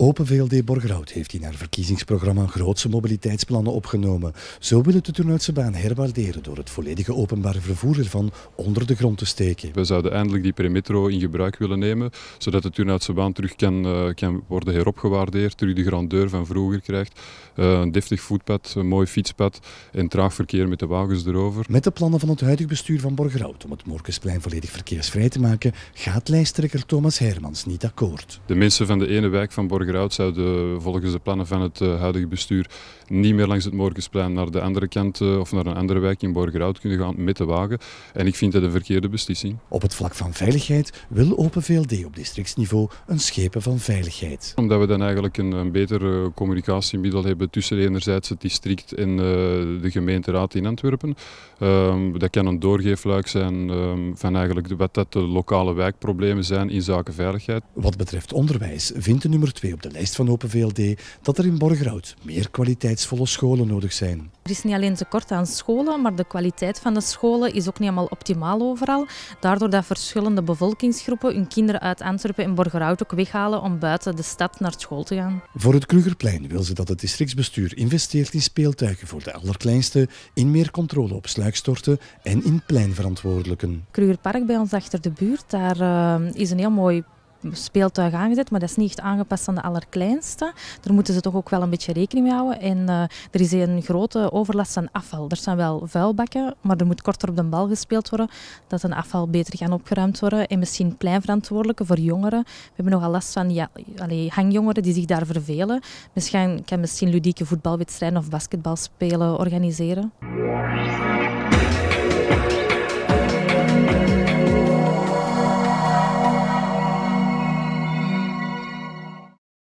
Open VLD Borgerhout heeft in haar verkiezingsprogramma grootse mobiliteitsplannen opgenomen. Zo wil het de Turnhoutse baan herwaarderen door het volledige openbaar vervoer ervan onder de grond te steken. We zouden eindelijk die Premetro in gebruik willen nemen, zodat de Turnhoutse baan terug kan, eh, kan worden heropgewaardeerd, terug de grandeur van vroeger krijgt. Eh, een deftig voetpad, een mooi fietspad en traag verkeer met de wagens erover. Met de plannen van het huidig bestuur van Borgerhout om het Morkensplein volledig verkeersvrij te maken, gaat lijsttrekker Thomas Hermans niet akkoord. De mensen van de ene wijk van Borgerhout zouden volgens de plannen van het eh, huidige bestuur niet meer langs het Morgensplein naar de andere kant eh, of naar een andere wijk in Borgerhout kunnen gaan met de wagen. En ik vind dat een verkeerde beslissing. Op het vlak van veiligheid wil Open VLD op districtsniveau een schepen van veiligheid. Omdat we dan eigenlijk een, een beter eh, communicatiemiddel hebben tussen enerzijds het district en de gemeenteraad in Antwerpen. Ehm, dat kan een doorgeefluik zijn ehm, van eigenlijk wat dat de lokale wijkproblemen zijn in zaken veiligheid. Wat betreft onderwijs vindt de nummer 2 op de lijst van Open VLD dat er in Borgerhout meer kwaliteitsvolle scholen nodig zijn. Er is niet alleen tekort aan scholen, maar de kwaliteit van de scholen is ook niet helemaal optimaal overal. Daardoor dat verschillende bevolkingsgroepen hun kinderen uit Antwerpen en Borgerhout ook weghalen om buiten de stad naar school te gaan. Voor het Krugerplein wil ze dat het districtsbestuur investeert in speeltuigen voor de allerkleinste, in meer controle op sluikstorten en in pleinverantwoordelijken. Krugerpark bij ons achter de buurt, daar eh, is een heel mooi speeltuig aangezet, maar dat is niet echt aangepast aan de allerkleinste. Daar moeten ze toch ook wel een beetje rekening mee houden. En eh, er is een grote overlast aan afval. Er zijn wel vuilbakken, maar er moet korter op de bal gespeeld worden, dat een afval beter gaan opgeruimd worden. En misschien pleinverantwoordelijke voor jongeren. We hebben nogal last van ja, hangjongeren die zich daar vervelen. Misschien kan misschien ludieke voetbalwedstrijden of basketbalspelen organiseren.